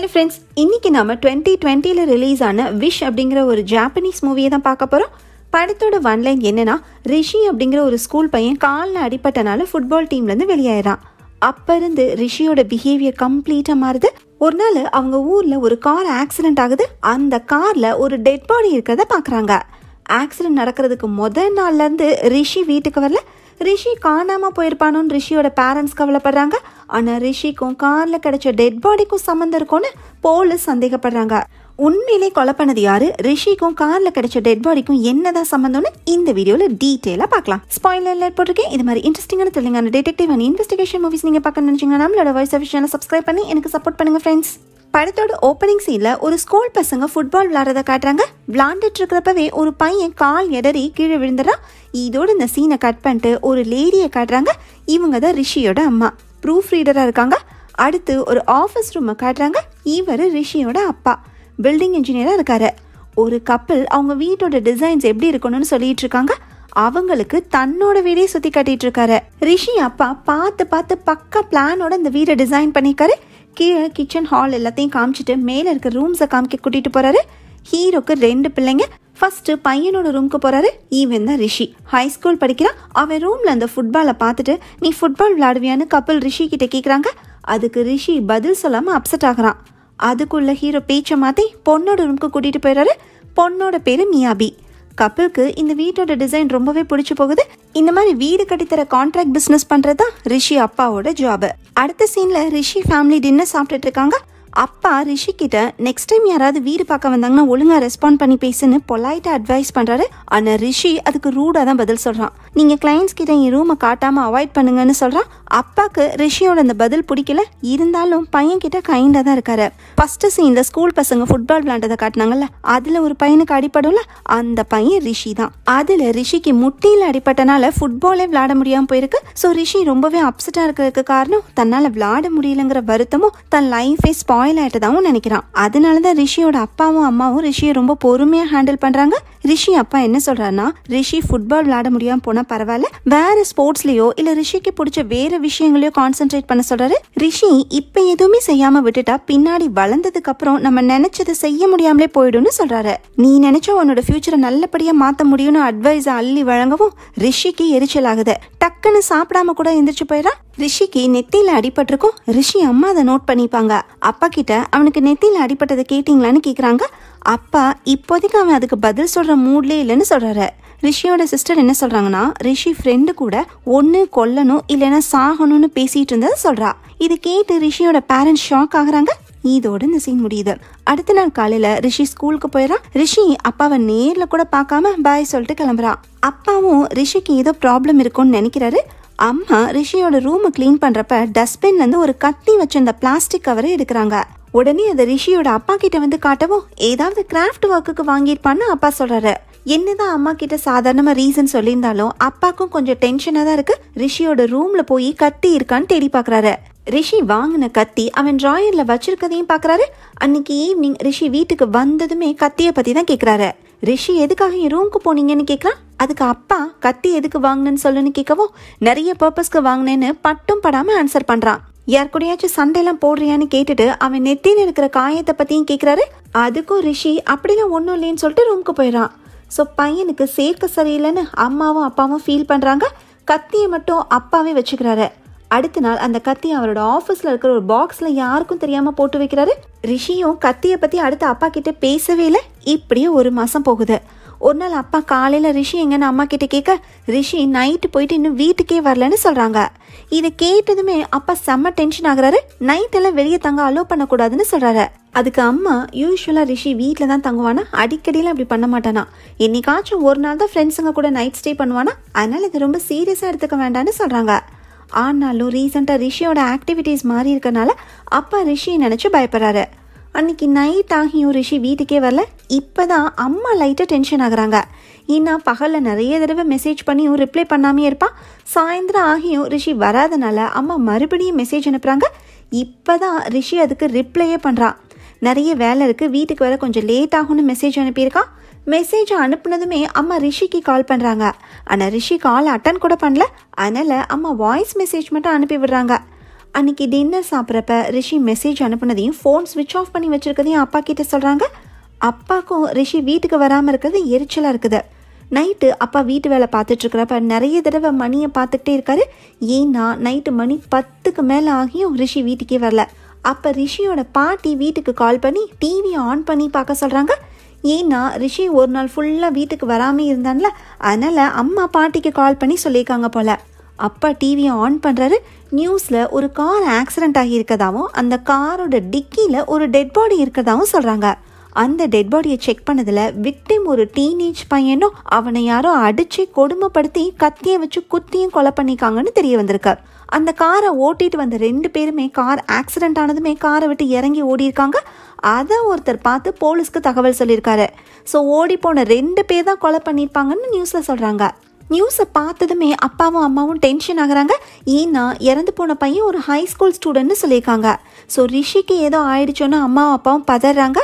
hello friends இன்றைக்கி நம்ம twenty டுவெண்ட்டியில் ரிலீஸ் ஆன விஷ் அப்படிங்கிற ஒரு ஜாப்பனீஸ் மூவியை தான் பார்க்க போகிறோம் படத்தோட ஒன்லைன் என்னென்னா ரிஷி அப்படிங்கிற ஒரு ஸ்கூல் பையன் காலில் அடிப்பட்டனால ஃபுட்பால் டீம்லேருந்து வெளியாயிடறான் அப்போ இருந்து ரிஷியோட பிஹேவியர் கம்ப்ளீட்டாக மாறுது ஒரு நாள் அவங்க ஊரில் ஒரு கார் ஆக்சிடென்ட் ஆகுது அந்த காரில் ஒரு டெட் பாடி இருக்கிறத பார்க்குறாங்க ஆக்சிடென்ட் நடக்கிறதுக்கு முதல் நாள்லேருந்து ரிஷி வீட்டுக்கு வரல ரிஷி காணாமல் போயிருப்பானோன்னு ரிஷியோட பேரண்ட்ஸ் கவலைப்படுறாங்க ஆனால் ரிஷிக்கும் காரில் கிடைச்ச டெட் பாடிக்கும் சம்மந்தம் இருக்கும்னு போலீஸ் சந்தேகப்படுறாங்க உண்மையிலே கொலை பண்ணது யாரு ரிஷிக்கும் கார்ல கிடைச்ச டெட் பாடிக்கும் என்னதான் சம்பந்தம்னு இந்த வீடியோல டீட்டெயிலா பார்க்கலாம் ஸ்பாயிலர் அலர்ட் போட்டிருக்கேன் இது மாதிரி இன்ட்ரெஸ்டிங்கான தெரியுங்க டிடெக்டிவ் அண்ட் இன்வெஸ்டிகேஷன் மூவிஸ் நீங்க பார்க்க நினைச்சீங்கன்னா நம்மளோட வாய்ஸ் ஆஃப் சப்ஸ்கிரைப் பண்ணி எனக்கு சப்போர்ட் பண்ணுங்க ஃப்ரெண்ட்ஸ் படத்தோட ஓப்பனிங் சீன்ல ஒரு ஸ்கூல் பசங்க ஃபுட்பால் விளாடுறத காட்டுறாங்க விளாண்டுட்டு இருக்கிறப்பவே ஒரு பையன் கால் எடறி கீழே விழுந்துறான் இதோட இந்த சீனை கட் பண்ணிட்டு ஒரு லேடியை காட்டுறாங்க இவங்க தான் ரிஷியோட அம்மா ப்ரூஃப் ரீடராக இருக்காங்க அடுத்து ஒரு ஆஃபீஸ் ரூமை காட்டுறாங்க இவர் ரிஷியோட அப்பா பில்டிங் இன்ஜினியராக இருக்கார் ஒரு கப்பல் அவங்க வீட்டோட டிசைன்ஸ் எப்படி இருக்கணும்னு சொல்லிட்டு இருக்காங்க அவங்களுக்கு தன்னோட வீடே சுற்றி கட்டிட்டு இருக்காரு ரிஷி அப்பா பார்த்து பார்த்து பக்கா பிளானோட இந்த வீடை டிசைன் பண்ணியிருக்காரு கீழே கிச்சன் ஹால் எல்லாத்தையும் காமிச்சிட்டு மேலே இருக்க ரூம்ஸை காமிக்க கூட்டிகிட்டு போகிறாரு ஹீரோக்கு ரெண்டு பிள்ளைங்க ஃபர்ஸ்ட் பையனோட ரூம்க்கு போறாரு ஈவன் தான் ரிஷி ஹை ஸ்கூல் படிக்கிறான் அவன் ரூம்ல அந்த ஃபுட்பாலை பார்த்துட்டு நீ ஃபுட்பால் விளையாடுவியான்னு கப்பல் ரிஷி கிட்ட கேட்குறாங்க அதுக்கு ரிஷி பதில் சொல்லாமல் அப்செட் ஆகுறான் அதுக்குள்ள ஹீரோ பேச்சை மாற்றி பொண்ணோட ரூம்க்கு கூட்டிகிட்டு போயிடுறாரு பொண்ணோட பேர் மியாபி கப்பலுக்கு இந்த வீட்டோட டிசைன் ரொம்பவே பிடிச்சி போகுது இந்த மாதிரி வீடு கட்டித்தர கான்ட்ராக்ட் பிஸ்னஸ் பண்றதுதான் ரிஷி அப்பாவோட ஜாபு அடுத்த சீனில் ரிஷி ஃபேமிலி டின்னர் சாப்பிட்டுட்டு இருக்காங்க அப்பா ரிஷி கிட்ட நெக்ஸ்ட் டைம் யாராவது வீடு பார்க்க வந்தாங்கன்னா ஒழுங்கா ரெஸ்பாண்ட் பண்ணி பேசுன்னு பொலைட்டா அட்வைஸ் பண்றாரு ஆனா ரிஷி அதுக்கு ரூடா தான் பதில் சொல்றான் நீங்க கிளைண்ட்ஸ் கிட்ட என் ரூமை காட்டாம அவாய்ட் பண்ணுங்கன்னு சொல்றான் அப்பாக்கு ரிஷியோட அந்த பதில் பிடிக்கல இருந்தாலும் பையன் கிட்ட கைண்டா தான் இருக்காரு ஃபர்ஸ்ட் சீன்ல ஸ்கூல் பசங்க ஃபுட்பால் விளாண்டதை காட்டினாங்கல்ல அதுல ஒரு பையனுக்கு அடிபடும்ல அந்த பையன் ரிஷி தான் அதுல ரிஷிக்கு முட்டியில் அடிப்பட்டனால ஃபுட்பாலே விளாட முடியாம போயிருக்கு ஸோ ரிஷி ரொம்பவே அப்செட்டா இருக்கிறதுக்கு காரணம் தன்னால விளாட முடியலங்கிற வருத்தமும் தன் லைஃபே ஸ்பான் ஸ்பாயில் ஆகிட்டதாகவும் நினைக்கிறான் அதனால தான் ரிஷியோட அப்பாவும் அம்மாவும் ரிஷியை ரொம்ப பொறுமையாக ஹேண்டில் பண்ணுறாங்க ரிஷி அப்பா என்ன சொல்றாருன்னா ரிஷி ஃபுட்பால் விளையாட முடியாம போனா பரவாயில்ல வேற ஸ்போர்ட்ஸ்லயோ இல்ல ரிஷிக்கு பிடிச்ச வேற விஷயங்களையோ கான்சென்ட்ரேட் பண்ண சொல்றாரு ரிஷி இப்ப எதுவுமே செய்யாம விட்டுட்டா பின்னாடி வளர்ந்ததுக்கு அப்புறம் நம்ம நினைச்சதை செய்ய முடியாமலே போயிடும்னு சொல்றாரு நீ நினைச்சா உன்னோட ஃபியூச்சரை நல்லபடியா மாத்த முடியும்னு அட்வைஸ் அள்ளி வழங்கவும் ரிஷிக்கு எரிச்சல் ஆகுது டக்குன்னு சாப்பிடாம கூட எந்திரிச்சு போயிடா ரிஷிக்கு நெத்தியில அடிபட்டிருக்கும் ரிஷி அம்மா அதை நோட் பண்ணிப்பாங்க அப்பா கிட்ட அவனுக்கு நெத்தியில அடிபட்டதை கேட்டீங்களான்னு கேக்குறாங்க அப்பா இப்போதைக்கு அவன் அதுக்கு பதில் சொல்கிற மூட்லேயே இல்லைன்னு சொல்கிறாரு ரிஷியோட சிஸ்டர் என்ன சொல்கிறாங்கன்னா ரிஷி ஃப்ரெண்டு கூட ஒன்று கொல்லணும் இல்லைன்னா சாகணும்னு பேசிகிட்டு இருந்ததை சொல்கிறா இது கேட்டு ரிஷியோட பேரண்ட்ஸ் ஷாக் ஆகுறாங்க இதோடு இந்த சீன் முடியுது அடுத்த நாள் காலையில ரிஷி ஸ்கூலுக்கு போயிடறான் ரிஷி அப்பாவை நேர்ல கூட பார்க்காம பாய் சொல்லிட்டு கிளம்புறான் அப்பாவும் ரிஷிக்கு ஏதோ ப்ராப்ளம் இருக்கும்னு நினைக்கிறாரு அம்மா ரிஷியோட ரூமை க்ளீன் பண்ணுறப்ப டஸ்ட்பின்லேருந்து ஒரு கத்தி வச்சிருந்த பிளாஸ்டிக் கவரை எடுக்கிறாங்க உடனே அதை ரிஷியோட அப்பா கிட்ட வந்து காட்டவும் ஏதாவது கிராஃப்ட் ஒர்க்குக்கு வாங்கியிருப்பான்னு அப்பா சொல்றாரு என்னதான் அம்மா கிட்ட சாதாரணமா ரீசன் சொல்லியிருந்தாலும் அப்பாக்கும் கொஞ்சம் டென்ஷனா தான் இருக்கு ரிஷியோட ரூம்ல போய் கத்தி இருக்கான்னு தேடி பாக்குறாரு ரிஷி வாங்கின கத்தி அவன் ட்ராயரில் வச்சிருக்கதையும் பாக்குறாரு அன்னைக்கு ஈவினிங் ரிஷி வீட்டுக்கு வந்ததுமே கத்தியை பத்தி தான் கேக்குறாரு ரிஷி எதுக்காக என் ரூமுக்கு போனீங்கன்னு கேட்கலாம் அதுக்கு அப்பா கத்தி எதுக்கு வாங்கினேன்னு சொல்லுன்னு கேட்கவும் நிறைய பர்பஸ்க்கு வாங்கினேன்னு பட்டும் படாமல் ஆன்சர் பண்ணுறான் யார் கூடயாச்சும் சண்டையெல்லாம் போடுறியான்னு கேட்டுட்டு அவன் நெத்தியில் இருக்கிற காயத்தை பற்றியும் கேட்குறாரு அதுக்கும் ரிஷி அப்படிலாம் ஒன்றும் இல்லைன்னு சொல்லிட்டு ரூமுக்கு போயிடறான் ஸோ பையனுக்கு சேர்க்க சரியில்லைன்னு அம்மாவும் அப்பாவும் ஃபீல் பண்ணுறாங்க கத்தியை மட்டும் அப்பாவே வச்சுக்கிறாரு அடுத்த நாள் அந்த கத்தி அவரோட ஆஃபீஸில் இருக்கிற ஒரு பாக்ஸில் யாருக்கும் தெரியாமல் போட்டு வைக்கிறாரு ரிஷியும் கத்தியை பற்றி அடுத்த அப்பா கிட்ட பேசவே இல்லை இப்படியே ஒரு மாதம் போகுது ஒரு நாள் அப்பா காலையில் ரிஷி எங்கன்னு அம்மா கிட்ட கேட்க ரிஷி நைட்டு போயிட்டு இன்னும் வீட்டுக்கே வரலன்னு சொல்கிறாங்க இதை கேட்டதுமே அப்பா செம்ம டென்ஷன் ஆகுறாரு நைட்டெல்லாம் வெளியே தங்க அலோவ் பண்ணக்கூடாதுன்னு சொல்கிறாரு அதுக்கு அம்மா யூஸ்வலாக ரிஷி வீட்டில் தான் தங்குவானா அடிக்கடியெல்லாம் அப்படி பண்ண மாட்டானா என்னைக்காச்சும் ஒரு நாள் தான் ஃப்ரெண்ட்ஸுங்க கூட நைட் ஸ்டே பண்ணுவானா அதனால் இதை ரொம்ப சீரியஸாக எடுத்துக்க வேண்டான்னு சொல்கிறாங்க ஆனாலும் ரீசெண்டாக ரிஷியோட ஆக்டிவிட்டீஸ் மாறி இருக்கனால அப்பா ரிஷி நினச்சி பயப்படுறாரு அன்னைக்கு நைட் ஆகியும் ரிஷி வீட்டுக்கே வரல இப்போ தான் அம்மா லைட்டாக டென்ஷன் ஆகுறாங்க ஏன்னா பகலில் நிறைய தடவை மெசேஜ் பண்ணியும் ரிப்ளை பண்ணாமே இருப்பான் சாயந்தரம் ஆகியும் ரிஷி வராதனால அம்மா மறுபடியும் மெசேஜ் அனுப்புகிறாங்க இப்போ தான் ரிஷி அதுக்கு ரிப்ளையே பண்ணுறான் நிறைய வேலை இருக்குது வீட்டுக்கு வர கொஞ்சம் லேட் ஆகும்னு மெசேஜ் அனுப்பியிருக்கான் மெசேஜ் அனுப்புனதுமே அம்மா ரிஷிக்கு கால் பண்ணுறாங்க ஆனால் ரிஷி கால் அட்டன் கூட பண்ணல அதனால் அம்மா வாய்ஸ் மெசேஜ் மட்டும் அனுப்பி விடுறாங்க அன்றைக்கி டின்னர் சாப்பிட்றப்ப ரிஷி மெசேஜ் அனுப்புனதையும் ஃபோன் ஸ்விட்ச் ஆஃப் பண்ணி வச்சுருக்கதையும் அப்பா கிட்டே சொல்கிறாங்க அப்பாக்கும் ரிஷி வீட்டுக்கு வராமல் இருக்கிறது எரிச்சலாக இருக்குது நைட்டு அப்பா வீட்டு வேலை பார்த்துட்ருக்குறப்ப நிறைய தடவை மணியை பார்த்துக்கிட்டே இருக்காரு ஏன்னா நைட்டு மணி பத்துக்கு மேலே ஆகியும் ரிஷி வீட்டுக்கே வரல அப்போ ரிஷியோட பாட்டி வீட்டுக்கு கால் பண்ணி டிவியை ஆன் பண்ணி பார்க்க சொல்கிறாங்க ஏன்னா ரிஷி ஒரு நாள் ஃபுல்லாக வீட்டுக்கு வராமல் இருந்தான்ல அதனால் அம்மா பாட்டிக்கு கால் பண்ணி சொல்லியிருக்காங்க போல் அப்பா டிவியை ஆன் பண்ணுறாரு நியூஸில் ஒரு கார் ஆக்சிடெண்ட் ஆகியிருக்கதாகவும் அந்த காரோட டிக்கியில் ஒரு டெட் பாடி இருக்கதாகவும் சொல்கிறாங்க அந்த டெட் பாடியை செக் பண்ணதில் விக்டிம் ஒரு டீனேஜ் பையனும் அவனை யாரோ அடித்து கொடுமைப்படுத்தி கத்தியை வச்சு குத்தியும் கொலை பண்ணிக்காங்கன்னு தெரிய வந்திருக்கார் அந்த காரை ஓட்டிகிட்டு வந்த ரெண்டு பேருமே கார் ஆக்சிடென்ட் ஆனதுமே காரை விட்டு இறங்கி ஓடியிருக்காங்க அதை ஒருத்தர் பார்த்து போலீஸ்க்கு தகவல் சொல்லியிருக்காரு ஸோ ஓடி போன ரெண்டு பேர் தான் கொலை பண்ணியிருப்பாங்கன்னு நியூஸில் சொல்கிறாங்க நியூஸை பார்த்ததுமே அப்பாவும் அம்மாவும் டென்ஷன் ஆகிறாங்க ஏன்னா இறந்து போன பையன் ஒரு ஹை ஸ்கூல் ஸ்டூடெண்ட்னு சொல்லியிருக்காங்க ஸோ ரிஷிக்கு ஏதோ ஆயிடுச்சோன்னு அம்மாவும் அப்பாவும் பதறாங்க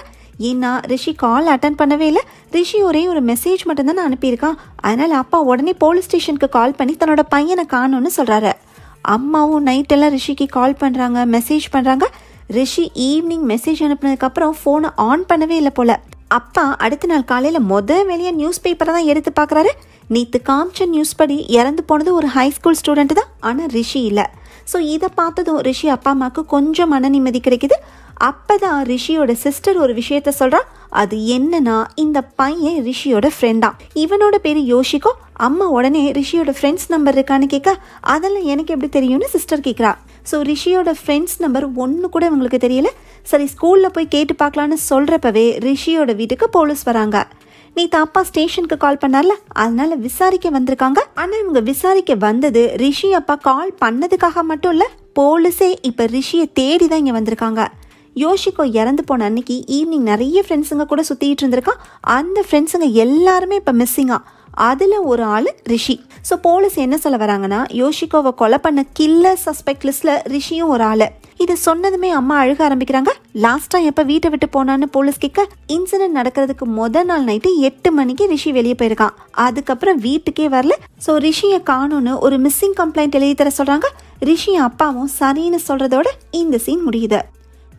ஏன்னா ரிஷி கால் அட்டன் பண்ணவே இல்லை ரிஷி ஒரே ஒரு மெசேஜ் மட்டும்தான் அனுப்பியிருக்கான் அதனால் அப்பா உடனே போலீஸ் ஸ்டேஷனுக்கு கால் பண்ணி தன்னோட பையனை காணும்னு சொல்கிறாரு அம்மாவும் நைட்டெல்லாம் ரிஷிக்கு கால் பண்ணுறாங்க மெசேஜ் பண்ணுறாங்க ரிஷி ஈவினிங் மெசேஜ் அனுப்புனதுக்கப்புறம் ஃபோனை ஆன் பண்ணவே இல்லை போல் அப்பா அடுத்த நாள் காலையில் முத வெளியே நியூஸ் பேப்பரை தான் எடுத்து பார்க்குறாரு நீத்து காமிச்ச நியூஸ் படி இறந்து போனது ஒரு ஹை ஸ்கூல் ஸ்டூடெண்ட் தான் ஆனால் ரிஷி இல்லை ஸோ இதை பார்த்ததும் ரிஷி அப்பா அம்மாவுக்கு கொஞ்சம் மன நிம்மதி கிடைக்குது அப்போ தான் ரிஷியோட சிஸ்டர் ஒரு விஷயத்த சொல்கிறா அது என்னன்னா இந்த பையன் ரிஷியோட ஃப்ரெண்டா இவனோட பேர் யோஷிகோ அம்மா உடனே ரிஷியோட ஃப்ரெண்ட்ஸ் நம்பர் இருக்கான்னு கேட்க அதெல்லாம் எனக்கு எப்படி தெரியும்னு சிஸ்டர் கேட்குறா ஸோ ரிஷியோட ஃப்ரெண்ட்ஸ் நம்பர் ஒன்று கூட இவங்களுக்கு தெரியல சரி ஸ்கூலில் போய் கேட்டு பார்க்கலான்னு சொல்கிறப்பவே ரிஷியோட வீட்டுக்கு போலீஸ் வராங்க நேத்து அப்பா ஸ்டேஷனுக்கு கால் பண்ணார்ல அதனால விசாரிக்க வந்திருக்காங்க ஆனா இவங்க விசாரிக்க வந்தது ரிஷி அப்பா கால் பண்ணதுக்காக மட்டும் இல்ல போலீஸே இப்ப ரிஷியை தேடி தான் இங்க வந்திருக்காங்க யோஷிக்கோ இறந்து போன அன்னைக்கு ஈவினிங் நிறைய ஃப்ரெண்ட்ஸுங்க கூட சுற்றிக்கிட்டு இருந்திருக்கான் அந்த ஃப்ரெண்ட்ஸுங்க எல்லாருமே இப்போ மிஸ்ஸிங்காக அதில் ஒரு ஆள் ரிஷி ஸோ போலீஸ் என்ன சொல்ல வராங்கன்னா யோஷிகோவை கொலை பண்ண கில்ல சஸ்பெக்ட் லிஸ்ட்டில் ரிஷியும் ஒரு ஆள் இதை சொன்னதுமே அம்மா அழுக ஆரம்பிக்கிறாங்க லாஸ்டா எப்போ வீட்டை விட்டு போனான்னு போலீஸ் கேட்க இன்சிடென்ட் நடக்கிறதுக்கு முத நாள் நைட்டு எட்டு மணிக்கு ரிஷி வெளியே போயிருக்கான் அதுக்கப்புறம் வீட்டுக்கே வரல ஸோ ரிஷியை காணும்னு ஒரு மிஸ்ஸிங் கம்ப்ளைண்ட் எழுதி தர சொல்கிறாங்க ரிஷி அப்பாவும் சரின்னு சொல்கிறதோட இந்த சீன் முடியுது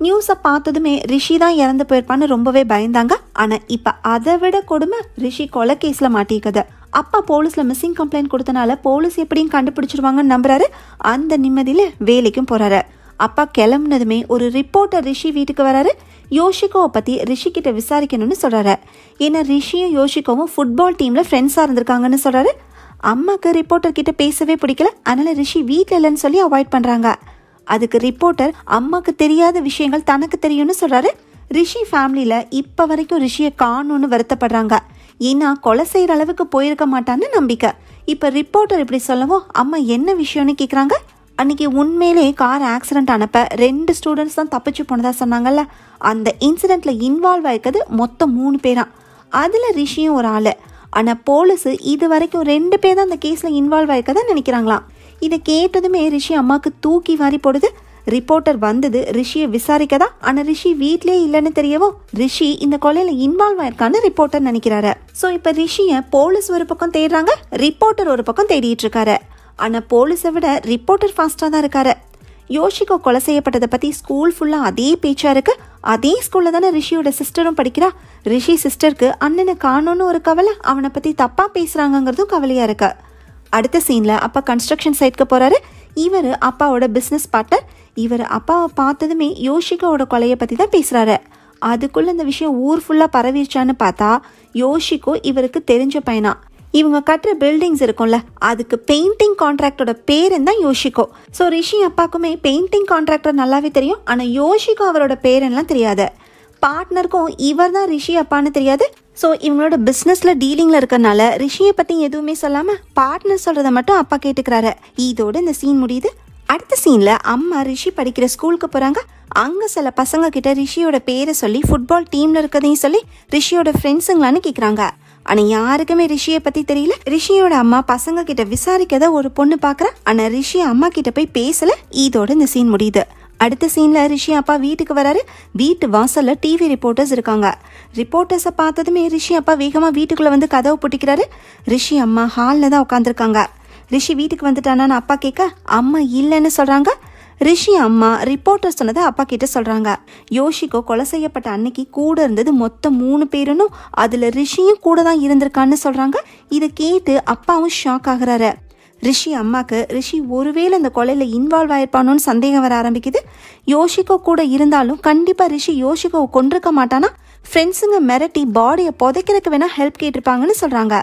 நியூஸை பார்த்ததுமே ரிஷி தான் இறந்து போயிருப்பான்னு ரொம்பவே பயந்தாங்க ஆனால் இப்போ அதை விட கொடுமை ரிஷி கொலை கேஸில் மாட்டிக்குது அப்பா போலீஸில் மிஸ்ஸிங் கம்ப்ளைண்ட் கொடுத்தனால போலீஸ் எப்படியும் கண்டுபிடிச்சிருவாங்கன்னு நம்புறாரு அந்த நிம்மதியில் வேலைக்கும் போகிறாரு அப்பா கிளம்புனதுமே ஒரு ரிப்போர்ட்டர் ரிஷி வீட்டுக்கு வராரு யோஷிகோவை பற்றி ரிஷிக்கிட்ட விசாரிக்கணும்னு சொல்கிறாரு ஏன்னா ரிஷியும் யோஷிகோவும் ஃபுட்பால் டீமில் ஃப்ரெண்ட்ஸாக இருந்திருக்காங்கன்னு சொல்கிறாரு அம்மாவுக்கு ரிப்போர்ட்டர் கிட்ட பேசவே பிடிக்கல அதனால் ரிஷி வீட்டில் இல்லைன்னு சொல்லி அவாய்ட் பண்ணுறாங்க அதுக்கு ரிப்போர்ட்டர் அம்மாக்கு தெரியாத விஷயங்கள் தனக்கு தெரியும்னு சொல்றாரு ரிஷி ஃபேமிலியில் இப்போ வரைக்கும் ரிஷியை காணும்னு வருத்தப்படுறாங்க ஏன்னா கொலை செய்கிற அளவுக்கு போயிருக்க மாட்டான்னு நம்பிக்கை இப்போ ரிப்போர்ட்டர் இப்படி சொல்லவும் அம்மா என்ன விஷயம்னு கேட்குறாங்க அன்னைக்கு உண்மையிலே கார் ஆக்சிடென்ட் அனுப்ப ரெண்டு ஸ்டூடெண்ட்ஸ் தான் தப்பிச்சு போனதாக சொன்னாங்கல்ல அந்த இன்சிடென்ட்ல இன்வால்வ் ஆயிருக்கிறது மொத்தம் மூணு பேராம் அதில் ரிஷியும் ஒரு ஆள் ஆனால் போலீஸு இது வரைக்கும் ரெண்டு பேர் தான் அந்த கேஸில் இன்வால்வ் ஆயிருக்கதான் நினைக்கிறாங்களாம் இதை கேட்டதுமே ரிஷி அம்மாவுக்கு தூக்கி வாரி போடுது ரிப்போர்ட்டர் வந்தது ரிஷியை விசாரிக்கதா ஆனால் ரிஷி வீட்லயே இல்லைன்னு தெரியவோ ரிஷி இந்த கொலையில இன்வால்வ் ஆயிருக்கான்னு ரிப்போர்ட்டர் நினைக்கிறாரு ஸோ இப்போ ரிஷியை போலீஸ் ஒரு பக்கம் தேடுறாங்க ரிப்போர்ட்டர் ஒரு பக்கம் தேடிட்டு இருக்காரு ஆனால் போலீஸை விட ரிப்போர்ட்டர் ஃபாஸ்ட்டாக தான் இருக்காரு யோஷிகோ கொலை செய்யப்பட்டதை பற்றி ஸ்கூல் ஃபுல்லாக அதே பேச்சாக இருக்குது அதே ஸ்கூலில் தானே ரிஷியோட சிஸ்டரும் படிக்கிறா ரிஷி சிஸ்டருக்கு அண்ணனை காணோன்னு ஒரு கவலை அவனை பற்றி தப்பாக பேசுகிறாங்கங்கிறதும் கவலையாக இருக்குது அடுத்த சீனில் அப்பா கன்ஸ்ட்ரக்ஷன் சைட்க்கு போகிறாரு இவர் அப்பாவோட பிஸ்னஸ் பார்ட்னர் இவர் அப்பாவை பார்த்ததுமே யோஷிகாவோட கொலையை பற்றி தான் பேசுகிறாரு அதுக்குள்ளே இந்த விஷயம் ஊர் ஃபுல்லாக பரவிருச்சான்னு பார்த்தா யோஷிகோ இவருக்கு தெரிஞ்ச பையனா இவங்க கட்டுற பில்டிங்ஸ் இருக்கும்ல அதுக்கு பெயிண்டிங் கான்ட்ராக்டோட பேரன் தான் யோஷிகோ ஸோ ரிஷி அப்பாக்குமே பெயிண்டிங் கான்ட்ராக்டர் நல்லாவே தெரியும் ஆனால் யோஷிகோ அவரோட பேரெல்லாம் தெரியாது பார்ட்னருக்கும் இவர் தான் ரிஷி அப்பான்னு தெரியாது ஸோ இவங்களோட பிஸ்னஸில் டீலிங்கில் இருக்கனால ரிஷியை பற்றி எதுவுமே சொல்லாமல் பார்ட்னர் சொல்கிறத மட்டும் அப்பா கேட்டுக்கிறாரு இதோடு இந்த சீன் முடியுது அடுத்த சீனில் அம்மா ரிஷி படிக்கிற ஸ்கூலுக்கு போகிறாங்க அங்கே சில பசங்க கிட்ட ரிஷியோட பேரை சொல்லி ஃபுட்பால் டீமில் இருக்கதையும் சொல்லி ரிஷியோட ஃப்ரெண்ட்ஸுங்களான்னு கேட்குறாங்க ஆனால் யாருக்குமே ரிஷியை பற்றி தெரியல ரிஷியோட அம்மா பசங்க கிட்ட விசாரிக்கதை ஒரு பொண்ணு பார்க்குறேன் ஆனால் ரிஷி அம்மா கிட்ட போய் பேசலை இதோட இந்த சீன் முடியுது அடுத்த சீனில் ரிஷி அப்பா வீட்டுக்கு வராரு வீட்டு வாசலில் டிவி ரிப்போர்ட்டர்ஸ் இருக்காங்க ரிப்போர்ட்டர்ஸை பார்த்ததுமே ரிஷி அப்பா வேகமாக வீட்டுக்குள்ளே வந்து கதவை பிடிக்கிறாரு ரிஷி அம்மா ஹாலில் தான் உட்காந்துருக்காங்க ரிஷி வீட்டுக்கு வந்துட்டானு அப்பா கேட்க அம்மா இல்லைன்னு சொல்கிறாங்க ரிஷி அம்மா ரிப்போர்ட்டர் சொன்னதை அப்பா கிட்ட சொல்கிறாங்க யோஷிகோ கொலை செய்யப்பட்ட அன்னைக்கு கூட இருந்தது மொத்தம் மூணு பேருனும் அதில் ரிஷியும் கூட தான் இருந்திருக்கான்னு சொல்கிறாங்க இதை கேட்டு அப்பாவும் ஷாக் ஆகுறாரு ரிஷி அம்மாக்கு ரிஷி ஒருவேளை இந்த கொலையில் இன்வால்வ் ஆயிருப்பானோன்னு சந்தேகம் வர ஆரம்பிக்குது யோஷிகோ கூட இருந்தாலும் கண்டிப்பாக ரிஷி யோஷிகோவை கொண்டிருக்க மாட்டானா ஃப்ரெண்ட்ஸுங்க மிரட்டி பாடியை புதைக்கிறதுக்கு வேணால் ஹெல்ப் கேட்டிருப்பாங்கன்னு சொல்கிறாங்க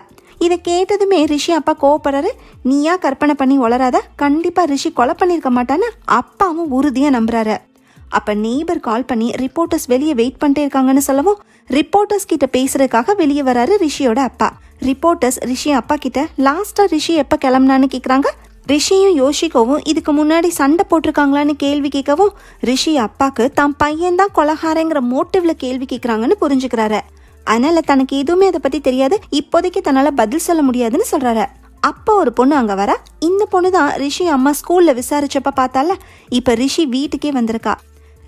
இதை கேட்டதுமே ரிஷி அப்பா கோவப்படுறாரு நீயா கற்பனை பண்ணி வளராத கண்டிப்பாக ரிஷி கொலை பண்ணியிருக்க மாட்டான்னு அப்பாவும் உறுதியாக நம்புறாரு அப்போ நெய்பர் கால் பண்ணி ரிப்போர்ட்டர்ஸ் வெளியே வெயிட் பண்ணிட்டே இருக்காங்கன்னு சொல்லவும் ரிப்போர்ட்டர்ஸ் கிட்ட பேசுறதுக்காக வெளியே வராரு ரிஷியோட அப்பா ரிப்போர்ட்டர்ஸ் ரிஷி அப்பா கிட்ட லாஸ்டா ரிஷி எப்ப கிளம்பினான்னு கேக்குறாங்க ரிஷியும் யோஷிக்கவும் இதுக்கு முன்னாடி சண்டை போட்டிருக்காங்களான்னு கேள்வி கேட்கவும் ரிஷி அப்பாக்கு தான் பையன் தான் கொலகாரங்கிற மோட்டிவ்ல கேள்வி கேட்குறாங்கன்னு புரிஞ்சுக்கிறாரு அதனால தனக்கு எதுவுமே அதை பத்தி தெரியாது இப்போதைக்கு தன்னால பதில் சொல்ல முடியாதுன்னு சொல்றாரு அப்போ ஒரு பொண்ணு அங்க வர இந்த பொண்ணு தான் ரிஷி அம்மா ஸ்கூல்ல விசாரிச்சப்ப பார்த்தால இப்ப ரிஷி வீட்டுக்கே வந்திருக்கா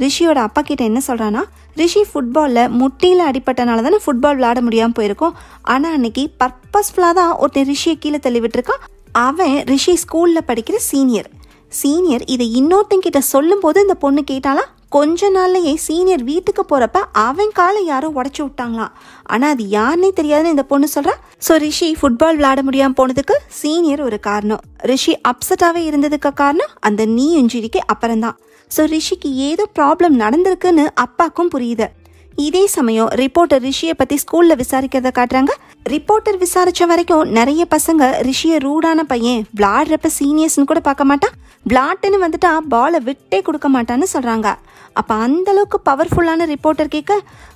ரிஷியோட அப்பா கிட்ட என்ன சொல்கிறான்னா ரிஷி ஃபுட்பாலில் முட்டியில் அடிப்பட்டனால தானே ஃபுட்பால் விளாட முடியாமல் போயிருக்கோம் ஆனால் அன்னைக்கு பர்பஸ்ஃபுல்லாக தான் ஒருத்தன் ரிஷியை கீழே தள்ளிவிட்டுருக்கான் அவன் ரிஷி ஸ்கூலில் படிக்கிற சீனியர் சீனியர் இதை இன்னொருத்தங்கிட்ட சொல்லும்போது இந்த பொண்ணு கேட்டாலாம் கொஞ்ச நாள்லயே சீனியர் வீட்டுக்கு போறப்ப அவன் காலை யாரோ உடச்சி விட்டாங்களாம் ஆனா அது யாருன்னே தெரியாதுன்னு இந்த பொண்ணு சொல்றா ஸோ ரிஷி ஃபுட்பால் விளையாட முடியாம போனதுக்கு சீனியர் ஒரு காரணம் ரிஷி அப்செட்டாவே இருந்ததுக்கு காரணம் அந்த நீ இன்ஜுரிக்கு அப்புறம் தான் ஸோ ரிஷிக்கு ஏதோ ப்ராப்ளம் நடந்திருக்குன்னு அப்பாக்கும் புரியுது இதே சமயம் ரிப்போர்ட்டர் ரிஷியை பற்றி ஸ்கூலில் விசாரிக்கிறத காட்டுறாங்க ரிப்போர்ட்டர் விசாரித்த வரைக்கும் நிறைய பசங்க ரிஷியை ரூடான பையன் விளாடுறப்ப சீனியர்ஸ்னு கூட பார்க்க மாட்டான் விளாட்டுன்னு வந்துட்டா பாலை விட்டே கொடுக்க மாட்டான்னு சொல்கிறாங்க அப்போ அந்தளவுக்கு பவர்ஃபுல்லான ரிப்போர்ட்டர் கேட்க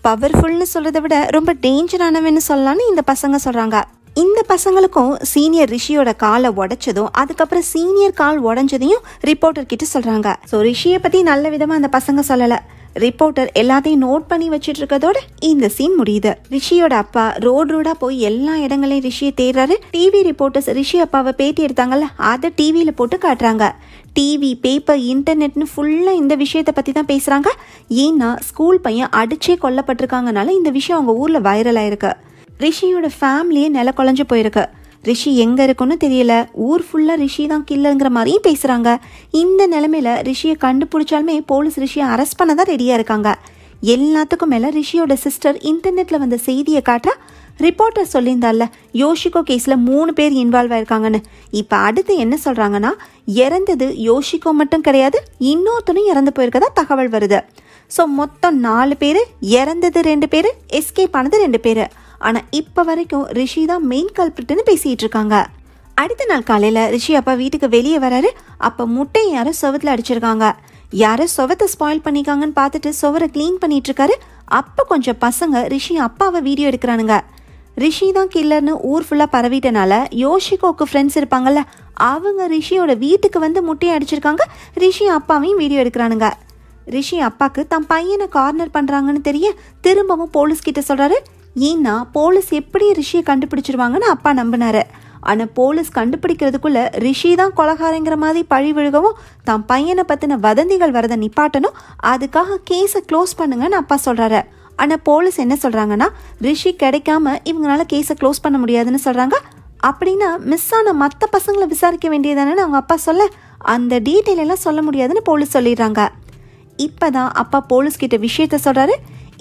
பவர்ஃபுல்னு சொல்கிறத விட ரொம்ப டேஞ்சரானவன்னு சொல்லலான்னு இந்த பசங்க சொல்கிறாங்க இந்த பசங்களுக்கும் சீனியர் ரிஷியோட காலை உடைச்சதும் அதுக்கப்புறம் சீனியர் கால் உடஞ்சதையும் ரிப்போர்ட்டர் கிட்ட சொல்றாங்க ஸோ ரிஷியை பத்தி நல்ல விதமா அந்த பசங்க சொல்லலை ரிப்போர்ட்டர் எல்லாத்தையும் நோட் பண்ணி வச்சிட்டு இருக்கதோட இந்த சீன் முடியுது ரிஷியோட அப்பா ரோடு ரோடா போய் எல்லா இடங்களையும் ரிஷியை தேடுறாரு டிவி ரிப்போர்ட்டர்ஸ் ரிஷி அப்பாவை பேட்டி எடுத்தாங்கல்ல அதை டிவியில போட்டு காட்டுறாங்க டிவி பேப்பர் இன்டர்நெட்னு ஃபுல்லாக இந்த விஷயத்தை பற்றி தான் பேசுகிறாங்க ஏன்னா ஸ்கூல் பையன் அடிச்சே கொல்லப்பட்டிருக்காங்கனால இந்த விஷயம் அவங்க ஊரில் வைரல் ஆயிருக்கு ரிஷியோட ஃபேமிலியே நில குழஞ்சு போயிருக்கு ரிஷி எங்கே இருக்குன்னு தெரியல ஊர் ஃபுல்லாக ரிஷி தான் கில்லங்கிற மாதிரியும் பேசுகிறாங்க இந்த நிலமையில ரிஷியை கண்டுபிடிச்சாலுமே போலீஸ் ரிஷியை அரெஸ்ட் பண்ண தான் ரெடியாக இருக்காங்க எல்லாத்துக்கும் மேலே ரிஷியோட சிஸ்டர் இன்டர்நெட்டில் வந்த செய்தியை காட்டுற ரிப்போர்ட்டர் சொல்லியிருந்தால யோஷிகோ கேஸில் மூணு பேர் இன்வால்வ் ஆயிருக்காங்கன்னு இப்போ அடுத்து என்ன சொல்கிறாங்கன்னா இறந்தது யோஷிகோ மட்டும் கிடையாது இன்னொருத்தனும் இறந்து போயிருக்கதா தகவல் வருது ஸோ மொத்தம் நாலு பேர் இறந்தது ரெண்டு பேர் எஸ்கேப் ஆனது ரெண்டு பேர் ஆனால் இப்போ வரைக்கும் ரிஷி தான் மெயின் கல்பிரிட்டுன்னு பேசிகிட்டு இருக்காங்க அடுத்த நாள் காலையில் ரிஷி அப்பா வீட்டுக்கு வெளியே வராரு அப்போ முட்டையை யாரும் சுவத்தில் அடிச்சிருக்காங்க யாரும் சுவத்தை ஸ்பாயில் பண்ணிக்காங்கன்னு பார்த்துட்டு சுவரை க்ளீன் பண்ணிட்டு இருக்காரு அப்போ கொஞ்சம் பசங்க ரிஷி அப்பாவை வீடியோ எடுக்கிறானுங்க ரிஷி தான் கில்லர்னு ஊர் ஃபுல்லாக பரவிட்டனால யோஷிகோக்கு ஃப்ரெண்ட்ஸ் இருப்பாங்கல்ல அவங்க ரிஷியோட வீட்டுக்கு வந்து முட்டையை அடிச்சிருக்காங்க ரிஷி அப்பாவையும் வீடியோ எடுக்கிறானுங்க ரிஷி அப்பாவுக்கு தம் பையனை கார்னர் பண்ணுறாங்கன்னு தெரிய திரும்பவும் போலீஸ்கிட்ட சொல்கிறாரு ஏன்னா போலீஸ் எப்படி ரிஷியை கண்டுபிடிச்சிருவாங்கன்னு அப்பா நம்பினாரு ஆனால் போலீஸ் கண்டுபிடிக்கிறதுக்குள்ள ரிஷி தான் கொலகாரங்கிற மாதிரி பழி விழுகவும் தன் பையனை பற்றின வதந்திகள் வரதை நிப்பாட்டணும் அதுக்காக கேஸை க்ளோஸ் பண்ணுங்கன்னு அப்பா சொல்கிறாரு ஆனால் போலீஸ் என்ன சொல்கிறாங்கன்னா ரிஷி கிடைக்காம இவங்களால கேஸை க்ளோஸ் பண்ண முடியாதுன்னு சொல்கிறாங்க அப்படின்னா மிஸ் ஆன மற்ற பசங்களை விசாரிக்க வேண்டியதானு அவங்க அப்பா சொல்ல அந்த டீட்டெயில் எல்லாம் சொல்ல முடியாதுன்னு போலீஸ் சொல்லிடுறாங்க இப்போ தான் அப்பா போலீஸ்கிட்ட விஷயத்த சொல்கிறாரு